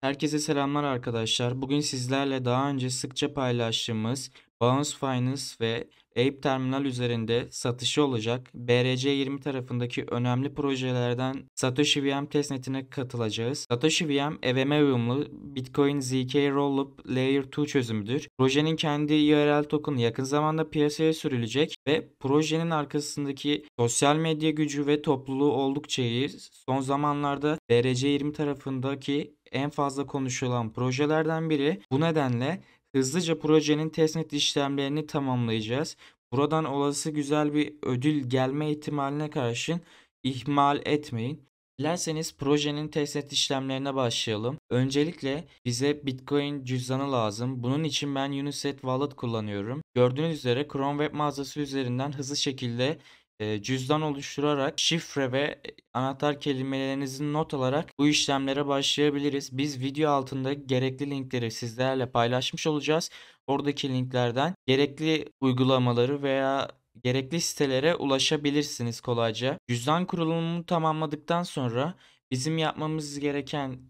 Herkese selamlar arkadaşlar. Bugün sizlerle daha önce sıkça paylaştığımız Bounce Finance ve Ape Terminal üzerinde satışı olacak BRC20 tarafındaki önemli projelerden Satoshi VM testnetine katılacağız. Satoshi VM EVM uyumlu Bitcoin ZK Rollup Layer 2 çözümüdür. Projenin kendi IRL token'ı yakın zamanda piyasaya sürülecek ve projenin arkasındaki sosyal medya gücü ve topluluğu oldukça iyi. Son zamanlarda BRC20 tarafındaki en fazla konuşulan projelerden biri. Bu nedenle hızlıca projenin testnet işlemlerini tamamlayacağız. Buradan olası güzel bir ödül gelme ihtimaline karşın ihmal etmeyin. Dilerseniz projenin testnet işlemlerine başlayalım. Öncelikle bize Bitcoin cüzdanı lazım. Bunun için ben Unisat Wallet kullanıyorum. Gördüğünüz üzere Chrome web mağazası üzerinden hızlı şekilde e, cüzdan oluşturarak şifre ve e, anahtar kelimelerinizi not alarak bu işlemlere başlayabiliriz. Biz video altında gerekli linkleri sizlerle paylaşmış olacağız. Oradaki linklerden gerekli uygulamaları veya gerekli sitelere ulaşabilirsiniz kolayca. Cüzdan kurulumunu tamamladıktan sonra bizim yapmamız gereken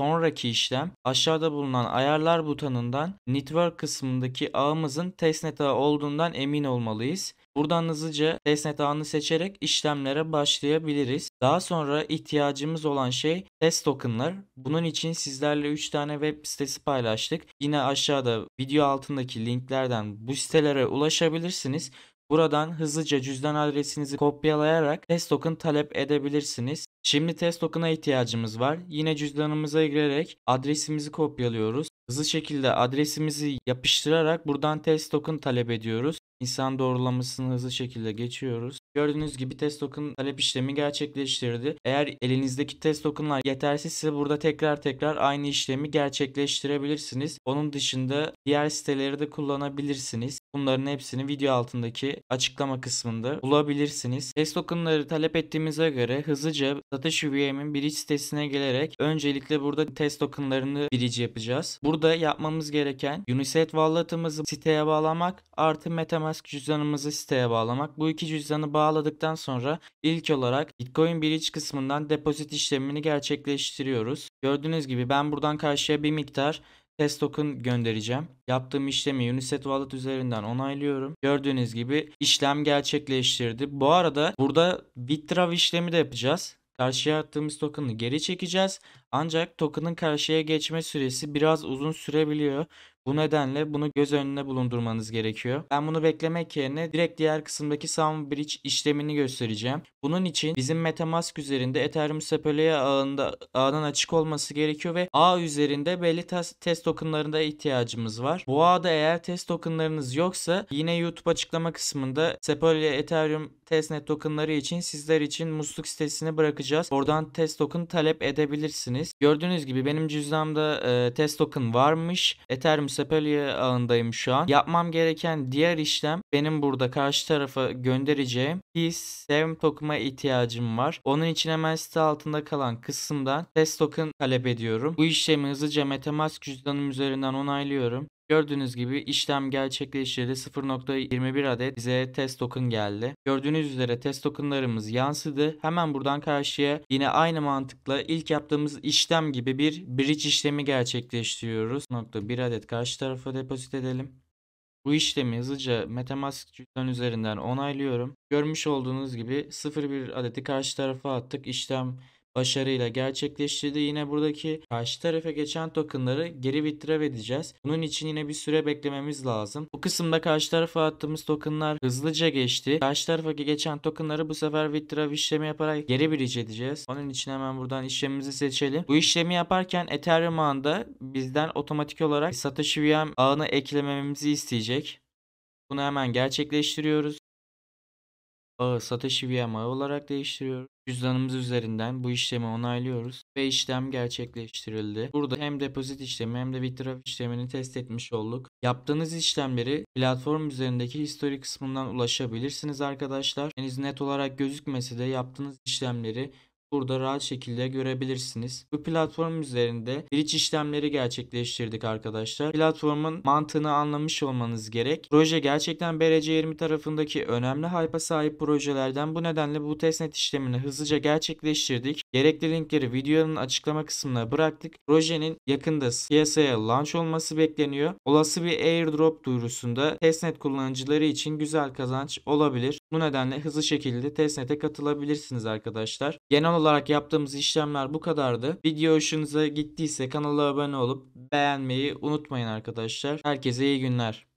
Sonraki işlem aşağıda bulunan ayarlar butonundan network kısmındaki ağımızın testnet ağı olduğundan emin olmalıyız. Buradan hızlıca testnet ağını seçerek işlemlere başlayabiliriz. Daha sonra ihtiyacımız olan şey test tokenlar. Bunun için sizlerle 3 tane web sitesi paylaştık. Yine aşağıda video altındaki linklerden bu sitelere ulaşabilirsiniz. Buradan hızlıca cüzdan adresinizi kopyalayarak test token talep edebilirsiniz. Şimdi test token'a ihtiyacımız var. Yine cüzdanımıza girerek adresimizi kopyalıyoruz. Hızlı şekilde adresimizi yapıştırarak buradan test token talep ediyoruz. İnsan doğrulamasını hızlı şekilde geçiyoruz. Gördüğünüz gibi test token talep işlemi gerçekleştirdi. Eğer elinizdeki test tokenlar yetersizse burada tekrar tekrar aynı işlemi gerçekleştirebilirsiniz. Onun dışında diğer siteleri de kullanabilirsiniz. Bunların hepsini video altındaki açıklama kısmında bulabilirsiniz. Test tokenları talep ettiğimize göre hızlıca Satoshi VM'in bridge sitesine gelerek öncelikle burada test tokenlarını bridge yapacağız. Burada yapmamız gereken Unisat wallet'ımızı siteye bağlamak artı Metamask cüzdanımızı siteye bağlamak. Bu iki cüzdanı bağladıktan sonra ilk olarak Bitcoin bridge kısmından depozit işlemini gerçekleştiriyoruz. Gördüğünüz gibi ben buradan karşıya bir miktar test token göndereceğim. Yaptığım işlemi Uniset Wallet üzerinden onaylıyorum. Gördüğünüz gibi işlem gerçekleştirdi. Bu arada burada Bitrav işlemi de yapacağız. Karşıya attığımız token'ı geri çekeceğiz. Ancak token'ın karşıya geçme süresi biraz uzun sürebiliyor. Bu nedenle bunu göz önüne bulundurmanız gerekiyor. Ben bunu beklemek yerine direkt diğer kısımdaki Sound Bridge işlemini göstereceğim. Bunun için bizim MetaMask üzerinde Ethereum Sepolea ağında ağının açık olması gerekiyor ve ağ üzerinde belli test tokenlarında ihtiyacımız var. Bu ağda eğer test tokenlarınız yoksa yine YouTube açıklama kısmında Sepolea Ethereum testnet tokenları için sizler için musluk sitesini bırakacağız. Oradan test token talep edebilirsiniz. Gördüğünüz gibi benim cüzdanımda e, test token varmış. Ethereum Sepelye ağındayım şu an. Yapmam gereken diğer işlem benim burada karşı tarafa göndereceğim His Sevm Token'a ihtiyacım var. Onun için hemen site altında kalan kısımdan test token talep ediyorum. Bu işlemi hızlıca Metamask cüzdanım üzerinden onaylıyorum. Gördüğünüz gibi işlem gerçekleştirdi. 0.21 adet bize test token geldi. Gördüğünüz üzere test tokenlarımız yansıdı. Hemen buradan karşıya yine aynı mantıkla ilk yaptığımız işlem gibi bir bridge işlemi gerçekleştiriyoruz. 0.1 adet karşı tarafa depozit edelim. Bu işlemi hızlıca Metamask cüzdan üzerinden onaylıyorum. Görmüş olduğunuz gibi 0.1 adeti karşı tarafa attık. İşlem başarıyla gerçekleştirdi. Yine buradaki karşı tarafa geçen tokenları geri withdraw edeceğiz. Bunun için yine bir süre beklememiz lazım. Bu kısımda karşı tarafa attığımız tokenlar hızlıca geçti. Karşı tarafa geçen tokenları bu sefer withdraw işlemi yaparak geri bridge edeceğiz. Onun için hemen buradan işlemimizi seçelim. Bu işlemi yaparken Ethereum ağında bizden otomatik olarak Satoshi VM ağını eklememizi isteyecek. Bunu hemen gerçekleştiriyoruz bağı satış VMI olarak değiştiriyoruz. Cüzdanımız üzerinden bu işlemi onaylıyoruz ve işlem gerçekleştirildi. Burada hem deposit işlemi hem de bitraf işlemini test etmiş olduk. Yaptığınız işlemleri platform üzerindeki histori kısmından ulaşabilirsiniz arkadaşlar. Henüz net olarak gözükmese de yaptığınız işlemleri burada rahat şekilde görebilirsiniz. Bu platform üzerinde bridge işlemleri gerçekleştirdik arkadaşlar. Platformun mantığını anlamış olmanız gerek. Proje gerçekten BRC20 tarafındaki önemli hype'a sahip projelerden bu nedenle bu testnet işlemini hızlıca gerçekleştirdik. Gerekli linkleri videonun açıklama kısmına bıraktık. Projenin yakında piyasaya launch olması bekleniyor. Olası bir airdrop duyurusunda testnet kullanıcıları için güzel kazanç olabilir. Bu nedenle hızlı şekilde testnet'e katılabilirsiniz arkadaşlar. Genel olarak yaptığımız işlemler bu kadardı. Video hoşunuza gittiyse kanala abone olup beğenmeyi unutmayın arkadaşlar. Herkese iyi günler.